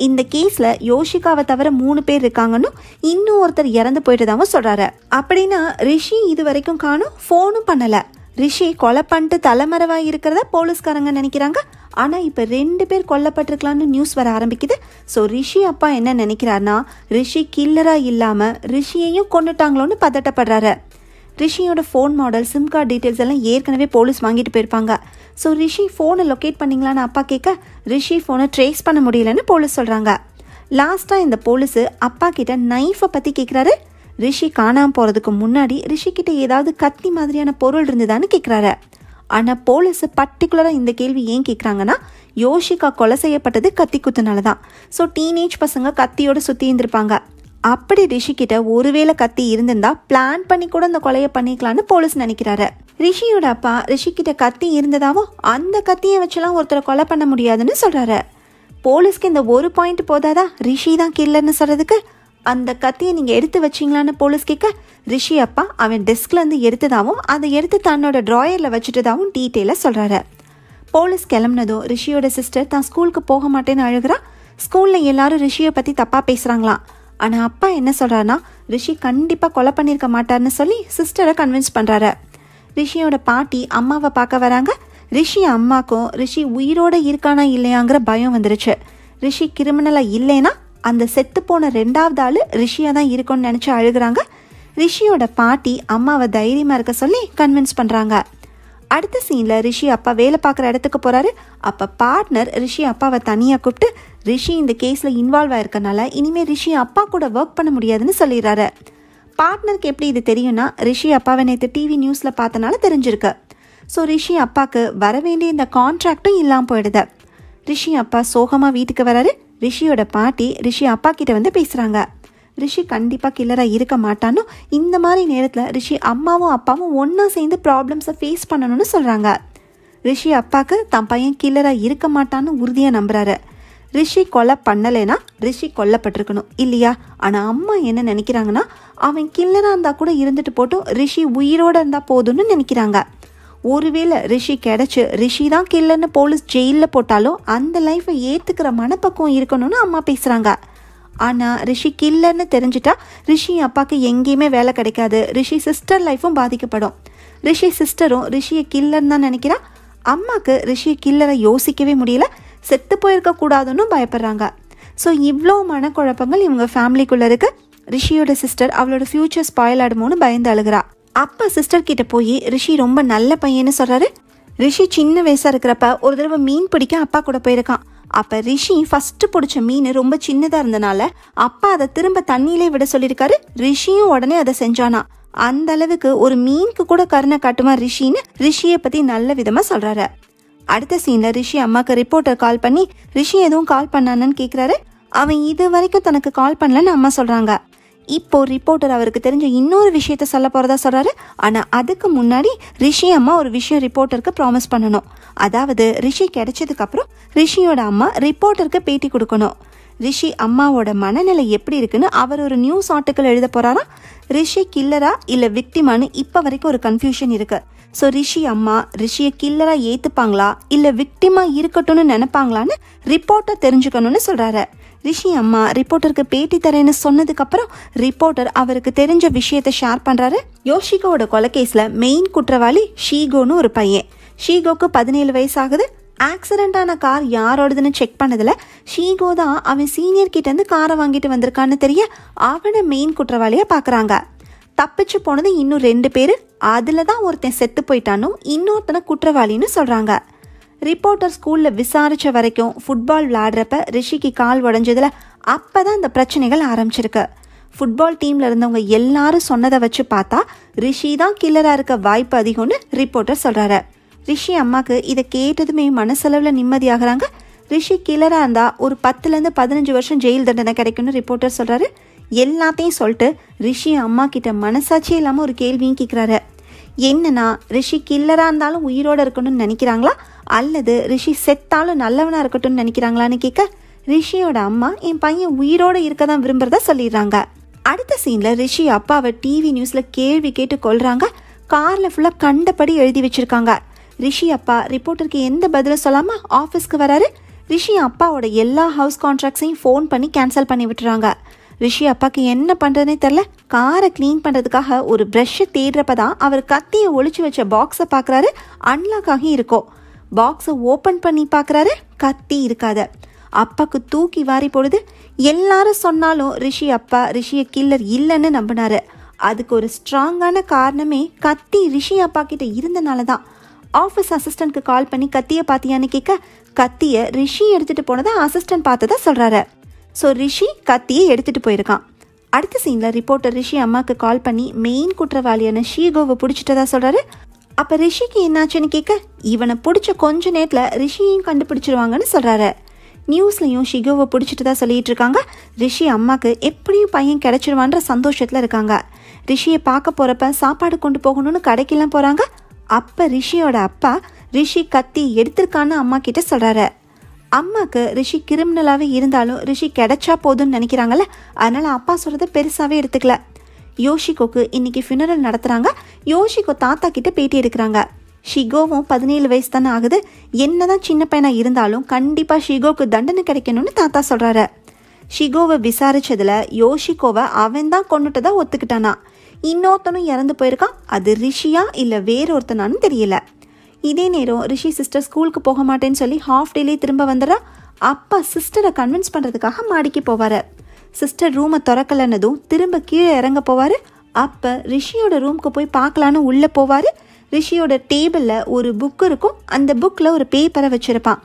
இந்த கேஸில் யோஷிகாவை தவிர மூணு பேர் இருக்காங்கன்னு இன்னும் ஒருத்தர் இறந்து போயிட்டதாகவும் சொல்கிறாரு அப்படின்னா ரிஷி இது வரைக்கும் காணும் ஃபோனும் பண்ணலை ரிஷி கொலை பண்ணிட்டு தலைமறைவாக இருக்கிறத போலீஸ்காரங்க நினைக்கிறாங்க ஆனால் இப்போ ரெண்டு பேர் கொல்லப்பட்டிருக்கலான்னு நியூஸ் வர ஆரம்பிக்குது ஸோ ரிஷி அப்பா என்ன நினைக்கிறாருன்னா ரிஷி கில்லராக இல்லாமல் ரிஷியையும் கொண்டுட்டாங்களோன்னு பதட்டப்படுறாரு ரிஷியோட phone model sim card details எல்லாம் ஏற்கனவே போலீஸ் வாங்கிட்டு போயிருப்பாங்க ஸோ ரிஷி ஃபோனை லொக்கேட் பண்ணிங்களான்னு அப்பா கேட்க ரிஷி ஃபோனை ட்ரேஸ் பண்ண முடியலன்னு போலீஸ் சொல்கிறாங்க லாஸ்ட்டாக இந்த போலீஸு அப்பா கிட்ட நைஃபை பற்றி கேட்குறாரு ரிஷி காணாமல் போகிறதுக்கு முன்னாடி ரிஷிக்கிட்ட ஏதாவது கத்தி மாதிரியான பொருள் இருந்ததான்னு கேட்குறாரு ஆனால் போலீஸ் பர்டிகுலராக இந்த கேள்வி ஏன் கேட்குறாங்கன்னா யோஷிகா கொலை செய்யப்பட்டது கத்தி குத்துனால தான் ஸோ டீனேஜ் பசங்க கத்தியோடு சுற்றி இருந்திருப்பாங்க அப்படி ரிஷிக்கிட்ட ஒருவேளை கத்தி இருந்திருந்தா பிளான் பண்ணி கூட இந்த கொலையை பண்ணிக்கலான்னு போலீஸ் நினைக்கிறாரு ரிஷியோட அப்பா ரிஷிக்கிட்ட கத்தி இருந்ததாவோ அந்த கத்தியை வச்சுலாம் ஒருத்தரை கொலை பண்ண முடியாதுன்னு சொல்கிறாரு போலீஸ்க்கு இந்த ஒரு பாயிண்ட் போதாதா ரிஷி தான் கில்லர்னு சொல்கிறதுக்கு அந்த கத்தியை நீங்கள் எடுத்து வச்சிங்களான்னு போலீஸ் கேட்க ரிஷி அப்பா அவன் டெஸ்க்லேருந்து எடுத்ததாகவும் அதை எடுத்து தன்னோட ட்ராயரில் வச்சுட்டதாகவும் டீட்டெயிலாக சொல்கிறாரு போலீஸ் கிளம்புனதும் ரிஷியோட சிஸ்டர் தான் ஸ்கூலுக்கு போக மாட்டேன்னு அழுகிறா ஸ்கூலில் எல்லாரும் ரிஷியை பற்றி தப்பாக பேசுகிறாங்களாம் ஆனால் அப்பா என்ன சொல்கிறான்னா ரிஷி கண்டிப்பாக கொலை பண்ணியிருக்க மாட்டார்னு சொல்லி சிஸ்டரை கன்வின்ஸ் பண்ணுறாரு ரிஷியோட பாட்டி அம்மாவை பார்க்க வராங்க ரிஷி அம்மாக்கும் ரிஷி உயிரோடு இருக்கானா இல்லையாங்கிற பயம் வந்துருச்சு ரிஷி கிரிமினலாக இல்லைன்னா அந்த செத்து போன ரெண்டாவது ஆள் ரிஷியாக தான் இருக்கும்னு நினச்சி அழுகிறாங்க ரிஷியோட பாட்டி அம்மாவை தைரியமாக இருக்க சொல்லி கன்வின்ஸ் பண்ணுறாங்க அடுத்த சீனில் ரிஷி அப்பா வேலை பார்க்குற இடத்துக்கு போகிறாரு அப்போ பார்ட்னர் ரிஷி அப்பாவை தனியாக கூப்பிட்டு ரிஷி இந்த கேஸில் இன்வால்வ் ஆயிருக்கனால இனிமேல் ரிஷி அப்பா கூட ஒர்க் பண்ண முடியாதுன்னு சொல்லிடுறாரு பார்ட்னருக்கு எப்படி இது தெரியும்னா ரிஷி அப்பாவை நேற்று டிவி நியூஸில் பார்த்தனால தெரிஞ்சிருக்கு ஸோ ரிஷி அப்பாவுக்கு வர வேண்டிய இந்த கான்ட்ராக்டும் இல்லாமல் போயிடுது ரிஷி அப்பா சோகமாக வீட்டுக்கு வராரு ரிஷியோட பாட்டி ரிஷி அப்பா கிட்ட வந்து பேசுகிறாங்க ரிஷி கண்டிப்பாக கில்லராக இருக்க மாட்டானோ இந்த மாதிரி நேரத்தில் ரிஷி அம்மாவும் அப்பாவும் ஒன்றா சேர்ந்து ப்ராப்ளம்ஸை ஃபேஸ் பண்ணணும்னு சொல்கிறாங்க ரிஷி அப்பாவுக்கு தன் பையன் கில்லராக இருக்க மாட்டான்னு உறுதியாக நம்புறாரு ரிஷி கொலை பண்ணலைன்னா ரிஷி கொல்லப்பட்டிருக்கணும் இல்லையா ஆனால் அம்மா என்ன நினைக்கிறாங்கன்னா அவன் கில்லராக இருந்தால் கூட இருந்துட்டு போட்டும் ரிஷி உயிரோடு இருந்தால் போதும்னு நினைக்கிறாங்க ஒருவேளை ரிஷி கிடச்சி ரிஷி தான் கில்லன்னு போலீஸ் ஜெயிலில் போட்டாலும் அந்த லைஃப்பை ஏற்றுக்கிற மனப்பக்குவம் இருக்கணும்னு அம்மா பேசுகிறாங்க ஆனால் ரிஷிக்கு இல்லைன்னு தெரிஞ்சிட்டா ரிஷி அப்பாவுக்கு எங்கேயுமே வேலை கிடைக்காது ரிஷி சிஸ்டர் லைஃப்பும் பாதிக்கப்படும் ரிஷி சிஸ்டரும் ரிஷியை கில்லர்னு தான் நினைக்கிறா அம்மாவுக்கு ரிஷியை கில்லரை யோசிக்கவே முடியல செத்து போயிருக்க கூடாதுன்னு பயப்படுறாங்க ஸோ இவ்வளோ மனக்குழப்பங்கள் இவங்க ஃபேமிலிக்குள்ளே இருக்கு ரிஷியோட சிஸ்டர் அவளோட ஃபியூச்சர் ஸ்பாயில் ஆடுமோன்னு பயந்து அழுகிறா அப்பா சிஸ்டர் கிட்ட போய் ரிஷி ரொம்ப நல்ல பையன்னு சொல்றாரு ரிஷி சின்ன வயசாக இருக்கிறப்ப ஒரு தடவை மீன் பிடிக்க அப்பா கூட போயிருக்கான் அப்போ ரிஷி ஃபஸ்ட்டு பிடிச்ச மீன் ரொம்ப சின்னதாக இருந்தனால அப்பா அதை திரும்ப தண்ணியிலே விட சொல்லியிருக்காரு ரிஷியும் உடனே அதை செஞ்சானா அந்த அளவுக்கு ஒரு மீனுக்கு கூட கருணை காட்டுமா ரிஷின்னு ரிஷியை பற்றி நல்ல விதமாக சொல்கிறாரு அடுத்த சீனில் ரிஷி அம்மாவுக்கு ரிப்போர்ட்டர் கால் பண்ணி ரிஷி எதுவும் கால் பண்ணானன்னு கேட்குறாரு அவன் இது வரைக்கும் தனக்கு கால் பண்ணலன்னு அம்மா சொல்கிறாங்க இப்போ ரிப்போர்ட்டர் அவருக்கு தெரிஞ்ச இன்னொரு விஷயத்த சொல்ல போகிறதா சொல்கிறாரு ஆனால் அதுக்கு முன்னாடி ரிஷி அம்மா ஒரு விஷயம் ரிப்போர்ட்டருக்கு ப்ராமிஸ் பண்ணணும் அதாவது ரிஷி கிடைச்சதுக்கப்புறம் ரிஷியோட அம்மா ரிப்போர்ட்டருக்கு பேட்டி கொடுக்கணும் ரிஷி அம்மாவோட மனநிலை எப்படி இருக்குன்னு அவர் ஒரு நியூஸ் ஆர்டிக்கல் எழுத போகிறாராம் ரிஷி கில்லரா இல்லை விக்டிமான்னு இப்போ வரைக்கும் ஒரு கன்ஃபியூஷன் இருக்குது ஸோ ரிஷி அம்மா ரிஷியை கில்லராக ஏற்றுப்பாங்களா இல்லை விக்டிமாக இருக்கட்டும்னு நினைப்பாங்களான்னு ரிப்போர்ட்டை தெரிஞ்சுக்கணும்னு சொல்கிறாரு ரிஷி அம்மா ரிப்போர்ட்டருக்கு பேட்டி தரேன்னு சொன்னதுக்கப்புறம் ரிப்போர்ட்டர் அவருக்கு தெரிஞ்ச விஷயத்தை ஷேர் பண்ணுறாரு யோஷிகோட கொலைகேஸில் மெயின் குற்றவாளி ஷீகோன்னு ஒரு பையன் ஷீகோக்கு பதினேழு வயசு ஆகுது ஆக்சிடென்ட் கார் யாரோடதுன்னு செக் பண்ணதில் ஷீகோ தான் அவன் சீனியர் கிட்டேருந்து காரை வாங்கிட்டு வந்திருக்கான்னு தெரிய அவனை மெயின் குற்றவாளியாக பார்க்குறாங்க தப்பிச்சு போனது இன்னும் ரெண்டு பேர் அதில் தான் ஒருத்தன் செத்து போயிட்டானும் இன்னொருத்தனை குற்றவாளின்னு சொல்கிறாங்க ரிப்போர்ட்டர் ஸ்கூலில் விசாரித்த வரைக்கும் ஃபுட்பால் விளாடுறப்ப ரிஷிக்கு கால் உடஞ்சதில் அப்போ தான் இந்த பிரச்சனைகள் ஆரம்பிச்சிருக்கு ஃபுட்பால் டீமில் இருந்தவங்க எல்லாரும் சொன்னதை வச்சு பார்த்தா ரிஷி தான் கில்லராக இருக்க வாய்ப்பு அதிகம்னு ரிப்போர்ட்டர் சொல்கிறாரு ரிஷி அம்மாவுக்கு இதை கேட்டதுமே மனசளவில் நிம்மதியாகிறாங்க ரிஷி கில்லராக இருந்தால் ஒரு பத்துலேருந்து பதினஞ்சு வருஷம் ஜெயில் தண்டனை கிடைக்கும்னு ரிப்போர்ட்டர் சொல்கிறாரு எல்லாத்தையும் சொல்லிட்டு ரிஷி அம்மா கிட்ட மனசாட்சி இல்லாமல் ஒரு கேள்வியும் கேட்குறாரு என்னன்னா ரிஷி கில்லராக இருந்தாலும் உயிரோடு இருக்கணும்னு நினைக்கிறாங்களா அல்லது ரிஷி செத்தாலும் நல்லவனாக இருக்கட்டும்னு நினைக்கிறாங்களான்னு கேட்க ரிஷியோட அம்மா என் பையன் உயிரோடு இருக்க தான் விரும்புகிறதா சொல்லிடுறாங்க அடுத்த சீனில் ரிஷி அப்பாவை டிவி நியூஸில் கேள்வி கேட்டு கொள்கிறாங்க காரில் ஃபுல்லாக கண்டபடி எழுதி வச்சுருக்காங்க ரிஷி அப்பா ரிப்போர்ட்டருக்கு எந்த பதிலும் சொல்லாமல் ஆஃபீஸ்க்கு வராரு ரிஷி அப்பாவோட எல்லா ஹவுஸ் கான்ட்ராக்ட்ஸையும் ஃபோன் பண்ணி கேன்சல் பண்ணி விட்டுறாங்க ரிஷி அப்பாவுக்கு என்ன பண்ணுறதுனே தெரில காரை க்ளீன் பண்ணுறதுக்காக ஒரு ப்ரெஷ்ஷை தேடுறப்ப தான் அவர் கத்தியை ஒழிச்சு வச்ச பாக்ஸை பார்க்குறாரு அன்லாக் ஆகி இருக்கும் பாக்ஸை ஓப்பன் பண்ணி பார்க்குறாரு கத்தி இருக்காத அப்பாவுக்கு தூக்கி வாரி போடுது எல்லாரும் சொன்னாலும் ரிஷி அப்பா ரிஷியை கில்லர் இல்லைன்னு நம்பினாரு அதுக்கு ஒரு ஸ்ட்ராங்கான காரணமே கத்தி ரிஷி அப்பா கிட்ட இருந்தனால தான் ஆஃபீஸ் அசிஸ்டண்ட்க்கு கால் பண்ணி கத்தியை பார்த்தியான்னு கேட்க கத்தியை ரிஷி எடுத்துகிட்டு போனதை அசிஸ்டன்ட் பார்த்ததா சொல்கிறாரு ஸோ ரிஷி கத்தியை எடுத்துகிட்டு போயிருக்கான் அடுத்த சீனில் ரிப்போர்ட்டர் ரிஷி அம்மாவுக்கு கால் பண்ணி மெயின் குற்றவாளியான ஷீகோவை பிடிச்சிட்டதா சொல்கிறாரு அப்போ ரிஷிக்கு என்னாச்சுன்னு கேட்க இவனை பிடிச்ச கொஞ்ச நேரத்தில் ரிஷியையும் கண்டுபிடிச்சிருவாங்கன்னு சொல்கிறாரு நியூஸ்லையும் ஷிகோவை பிடிச்சிட்டு தான் சொல்லிகிட்டு இருக்காங்க ரிஷி அம்மாக்கு எப்படியும் பையன் கிடச்சிருவான்ற சந்தோஷத்தில் இருக்காங்க ரிஷியை பார்க்க போகிறப்ப சாப்பாடு கொண்டு போகணும்னு கடைக்கெல்லாம் போகிறாங்க அப்போ ரிஷியோட அப்பா ரிஷி கத்தி எடுத்திருக்கான்னு அம்மா கிட்ட சொல்கிறாரு அம்மாவுக்கு ரிஷி கிரிமினலாகவே இருந்தாலும் ரிஷி கிடைச்சா போதும்னு நினைக்கிறாங்கல்ல அதனால் அப்பா சொல்கிறத பெருசாகவே எடுத்துக்கல யோஷிகோக்கு இன்னைக்கு ஃபினரல் நடத்துகிறாங்க யோஷிகோ தாத்தா கிட்ட பேட்டி எடுக்கிறாங்க ஷிகோவும் பதினேழு வயசு தானே ஆகுது என்னதான் சின்ன பையனாக இருந்தாலும் கண்டிப்பாக ஷிகோக்கு தண்டனை கிடைக்கணும்னு தாத்தா சொல்கிறாரு ஷிகோவை விசாரிச்சதுல யோஷிகோவை அவன் தான் கொண்டுட்டதா ஒத்துக்கிட்டானா இன்னொருத்தனும் இறந்து போயிருக்கான் அது ரிஷியா இல்லை வேற ஒருத்தனானு தெரியல இதே நேரம் ரிஷி சிஸ்டர் ஸ்கூலுக்கு போக மாட்டேன்னு சொல்லி ஹாஃப் டேலேயே திரும்ப வந்துடுறா அப்பா சிஸ்டரை கன்வின்ஸ் பண்ணுறதுக்காக மாடிக்கு போவார் சிஸ்டர் ரூமை திறக்கலன்னதும் திரும்ப கீழே இறங்க போவார் அப்போ ரிஷியோட ரூம்க்கு போய் பார்க்கலான்னு உள்ளே போவார் ரிஷியோட டேபிளில் ஒரு புக் இருக்கும் அந்த புக்கில் ஒரு பேப்பரை வச்சுருப்பான்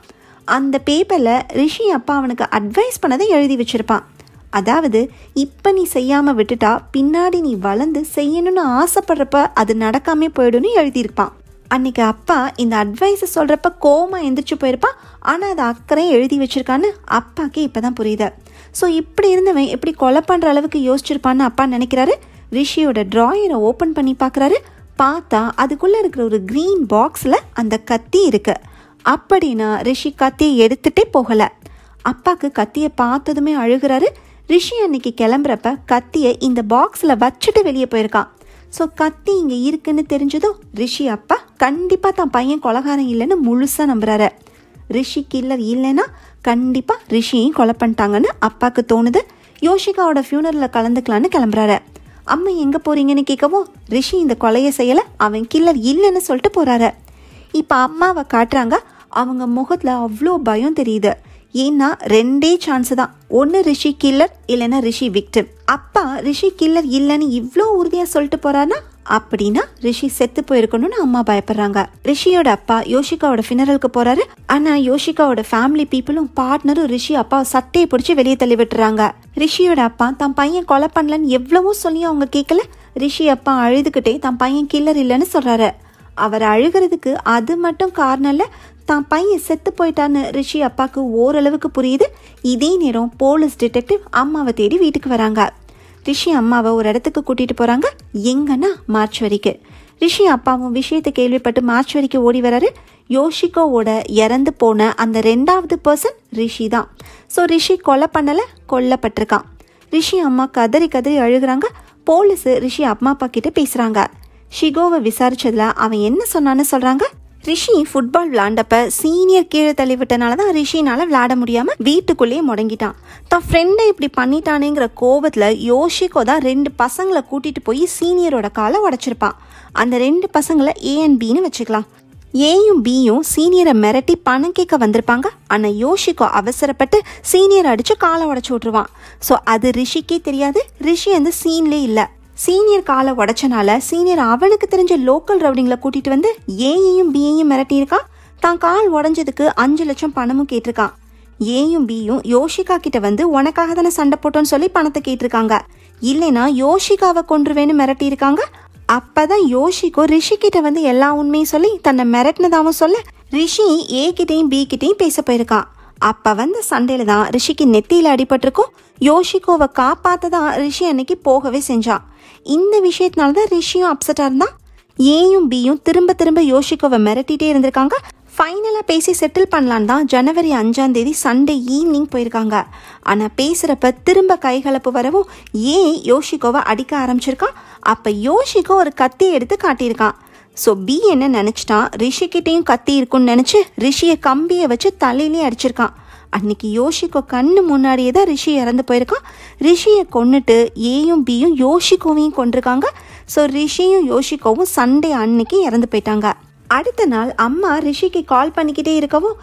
அந்த பேப்பரில் ரிஷி அப்பா அவனுக்கு அட்வைஸ் பண்ணதை எழுதி வச்சுருப்பான் அதாவது இப்போ நீ செய்யாமல் விட்டுட்டா பின்னாடி நீ வளர்ந்து செய்யணும்னு ஆசைப்படுறப்ப அது நடக்காமே போயிடும்னு எழுதியிருப்பான் அன்னைக்கு அப்பா இந்த அட்வைஸை சொல்கிறப்ப கோமா எந்திரிச்சு போயிருப்பான் ஆனால் அதை அக்கறையும் எழுதி வச்சுருக்கான்னு அப்பாவுக்கு இப்போ தான் புரியுது ஸோ இப்படி இருந்தவன் எப்படி கொலை பண்ணுற அளவுக்கு யோசிச்சிருப்பான்னு அப்பா நினைக்கிறாரு ரிஷியோட ட்ராயரை ஓப்பன் பண்ணி பார்க்குறாரு பார்த்தா அதுக்குள்ளே இருக்கிற ஒரு க்ரீன் பாக்ஸில் அந்த கத்தி இருக்குது அப்படின்னா ரிஷி கத்தியை எடுத்துகிட்டே போகலை அப்பாவுக்கு கத்தியை பார்த்ததுமே அழுகிறாரு ரிஷி அன்னைக்கு கிளம்புறப்ப கத்தியை இந்த பாக்ஸில் வச்சுட்டு வெளியே போயிருக்கான் ஸோ கத்தி இங்கே இருக்குன்னு தெரிஞ்சதும் ரிஷி அப்பா கண்டிப்பாக தான் பையன் கொலகாரம் இல்லைன்னு முழுசாக நம்புறாரு ரிஷி கில்லர் இல்லைன்னா கண்டிப்பாக ரிஷியையும் கொலை பண்ணிட்டாங்கன்னு அப்பாவுக்கு தோணுது யோஷிகாவோட ஃபியூனரில் கலந்துக்கலான்னு கிளம்புறாரு அம்மா எங்கே போகிறீங்கன்னு கேட்கவும் ரிஷி இந்த கொலையை செய்யலை அவன் கில்லர் இல்லைன்னு சொல்லிட்டு போகிறாரு இப்போ அம்மாவை காட்டுறாங்க அவங்க முகத்தில் அவ்வளோ பயம் தெரியுது ஏன்னா ரெண்டே சான்ஸ் தான் ஒன்று ரிஷி கில்லர் இல்லைன்னா ரிஷி விக்டிம் அப்பா ரிஷி கில்லர் இல்லைன்னு இவ்வளோ உறுதியாக சொல்லிட்டு போகிறான்னா அப்படின்னா ரிஷி செத்து போயிருக்கணும்னு அம்மா பயப்படுறாங்க ரிஷியோட அப்பா யோஷிகாவோட ஃபினரலுக்கு போறாரு ஆனா யோஷிகாவோட ஃபேமிலி பீப்புளும் பார்ட்னரும் ரிஷி அப்பா சட்டையை பிடிச்சி வெளியே தள்ளி விட்டுறாங்க ரிஷியோட அப்பா தன் பையன் கொலை பண்ணலன்னு எவ்வளவோ சொல்லி அவங்க கேட்கல ரிஷி அப்பா அழுதுகிட்டே தன் பையன் கில்லர் இல்லைன்னு சொல்றாரு அவர் அழுகிறதுக்கு அது மட்டும் காரணம் இல்லை தான் பையன் செத்து போயிட்டான்னு ரிஷி அப்பாவுக்கு ஓரளவுக்கு புரியுது இதே நேரம் போலீஸ் டிடெக்டிவ் அம்மாவை தேடி வீட்டுக்கு வராங்க ரிஷி அம்மாவை ஒரு இடத்துக்கு கூட்டிகிட்டு போகிறாங்க எங்கன்னா வரைக்கு ரிஷி அப்பாவும் விஷயத்தை கேள்விப்பட்டு வரைக்கும் ஓடி வராரு யோஷிகோவோட இறந்து போன அந்த ரெண்டாவது பர்சன் ரிஷி தான் ஸோ ரிஷி கொலை பண்ணலை கொல்லப்பட்டிருக்கான் ரிஷி அம்மா கதறி கதறி அழுகிறாங்க போலீஸு ரிஷி அம்மா அப்பா கிட்ட பேசுகிறாங்க ஷிகோவை விசாரிச்சதுல அவன் என்ன சொன்னான்னு சொல்கிறாங்க ரிஷி ஃபுட்பால் விளாண்டப்ப சீனியர் கீழே தள்ளிவிட்டனால தான் ரிஷினால் விளாட முடியாமல் வீட்டுக்குள்ளேயே முடங்கிட்டான் தான் ஃப்ரெண்டை இப்படி பண்ணிட்டானேங்கிற கோபத்தில் யோஷிக்கோ தான் ரெண்டு பசங்களை கூட்டிகிட்டு போய் சீனியரோட காலை உடைச்சிருப்பான் அந்த ரெண்டு பசங்களை ஏ அண்ட் பின்னு வச்சுக்கலாம் ஏயும் பியும் சீனியரை மிரட்டி பணம் கேட்க வந்திருப்பாங்க ஆனால் யோஷிக்கோ அவசரப்பட்டு சீனியர் அடித்து காலை உடச்சி விட்ருவான் ஸோ அது ரிஷிக்கே தெரியாது ரிஷி அந்த சீன்லேயே இல்லை சீனியர் காலை உடச்சனால சீனியர் அவளுக்கு தெரிஞ்ச லோக்கல் ரவுடிங்களை கூட்டிட்டு வந்து ஏயையும் பியையும் மிரட்டியிருக்கா தான் கால் உடஞ்சதுக்கு அஞ்சு லட்சம் பணமும் கேட்டிருக்கான் ஏயும் பியும் யோஷிகா கிட்ட வந்து உனக்காக தானே சண்டை போட்டோன்னு சொல்லி பணத்தை கேட்டிருக்காங்க இல்லைனா யோஷிகாவை கொன்றுவேன்னு மிரட்டியிருக்காங்க அப்பதான் யோஷிகோ ரிஷி கிட்ட வந்து எல்லா உண்மையும் சொல்லி தன்னை மிரட்டினதாகவும் சொல்ல ரிஷி ஏ கிட்டையும் பி கிட்டையும் பேச போயிருக்கான் அப்ப வந்த சண்டையில தான் ரிஷிக்கு நெத்தியில அடிபட்டிருக்கும் யோஷிகோவை காப்பாத்த தான் ரிஷி அன்னைக்கு போகவே செஞ்சான் இந்த விஷயத்தினால தான் ரிஷியும் அப்செட்டாக இருந்தான் ஏயும் பியும் திரும்ப திரும்ப யோஷிக்கோவை மிரட்டிகிட்டே இருந்திருக்காங்க ஃபைனலாக பேசி செட்டில் பண்ணலான் தான் ஜனவரி அஞ்சாம் தேதி சண்டே ஈவினிங் போயிருக்காங்க ஆனால் பேசுகிறப்ப திரும்ப கைகலப்பு வரவும் ஏன் யோஷிகோவை அடிக்க ஆரம்பிச்சிருக்கான் அப்போ யோஷிகோ ஒரு கத்தியை எடுத்து காட்டியிருக்கான் ஸோ பி என்ன நினச்சிட்டான் ரிஷிக்கிட்டேயும் கத்தி இருக்குன்னு நினச்சி ரிஷியை கம்பியை வச்சு தலையிலே அடிச்சிருக்கான் அன்னைக்கு யோஷிக்கோ கண்ணு முன்னாடியே தான் ரிஷி இறந்து போயிருக்கான் ரிஷியை கொண்டுட்டு ஏயும் பியும் யோஷிக்கோவையும் கொண்டிருக்காங்க ஸோ ரிஷியும் யோஷிக்கோவும் சண்டே அன்னைக்கு இறந்து போயிட்டாங்க அடுத்த நாள் அம்மா ரிஷிக்கு கால் பண்ணிக்கிட்டே இருக்கவும்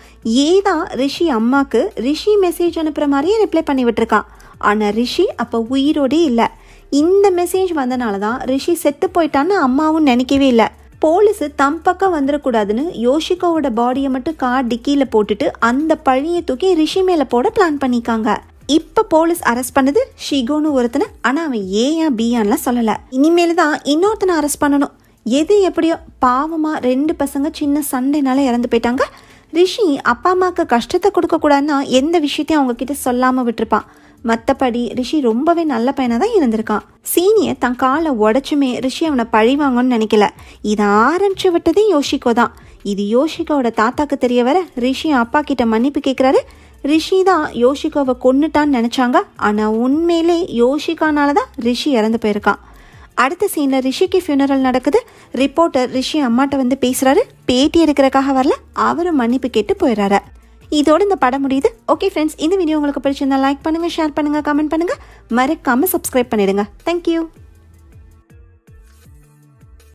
ஏதான் ரிஷி அம்மாக்கு ரிஷி மெசேஜ் அனுப்புகிற மாதிரியே ரிப்ளை பண்ணி விட்டுருக்கான் ஆனால் ரிஷி அப்போ உயிரோடே இல்லை இந்த மெசேஜ் வந்தனால தான் ரிஷி செத்து போயிட்டான்னு அம்மாவும் நினைக்கவே இல்லை போலீஸு தம் பக்கம் வந்துடக்கூடாதுன்னு யோஷிகோவோட பாடியை மட்டும் கார் டிக்கியில் போட்டுட்டு அந்த பழியை தூக்கி ரிஷி மேலே போட பிளான் பண்ணிக்காங்க இப்போ போலீஸ் அரெஸ்ட் பண்ணது ஷிகோன்னு ஒருத்தனை ஆனால் அவன் ஏயா பியான்லாம் சொல்லலை இனிமேல் தான் இன்னொருத்தனை அரெஸ்ட் பண்ணணும் எது எப்படியோ பாவமாக ரெண்டு பசங்க சின்ன சண்டைனால இறந்து போயிட்டாங்க ரிஷி அப்பா அம்மாவுக்கு கஷ்டத்தை கொடுக்கக்கூடாதுன்னா எந்த விஷயத்தையும் அவங்க கிட்ட சொல்லாமல் விட்டுருப்பான் மற்றபடி ரிஷி ரொம்பவே நல்ல பையனாக தான் இருந்திருக்கான் சீனியை தன் காலை உடச்சுமே ரிஷி அவனை பழி வாங்கன்னு நினைக்கல இதை ஆரம்பிச்சு விட்டதே யோஷிகோ தான் இது யோஷிகோட தாத்தாக்கு தெரிய வர ரிஷி அப்பா கிட்ட மன்னிப்பு கேட்குறாரு ரிஷி தான் யோஷிகாவை கொன்னுட்டான்னு நினச்சாங்க ஆனால் உண்மையிலே யோஷிகானால தான் ரிஷி இறந்து போயிருக்கான் அடுத்த சீனில் ரிஷிக்கு ஃபியூனரல் நடக்குது ரிப்போர்ட்டர் ரிஷி அம்மாட்ட வந்து பேசுகிறாரு பேட்டி எடுக்கிறக்காக வரல அவரும் மன்னிப்பு கேட்டு போயிடுறாரு இதோட இந்த படம் முடியுது ஓகே ஃப்ரெண்ட்ஸ் இந்த வீடியோ உங்களுக்கு பிடிச்சிருந்தா லைக் பண்ணுங்கள் ஷேர் பண்ணுங்கள் கமெண்ட் பண்ணுங்கள் மறக்காமல் சப்ஸ்கிரைப் பண்ணிடுங்க தேங்க்யூ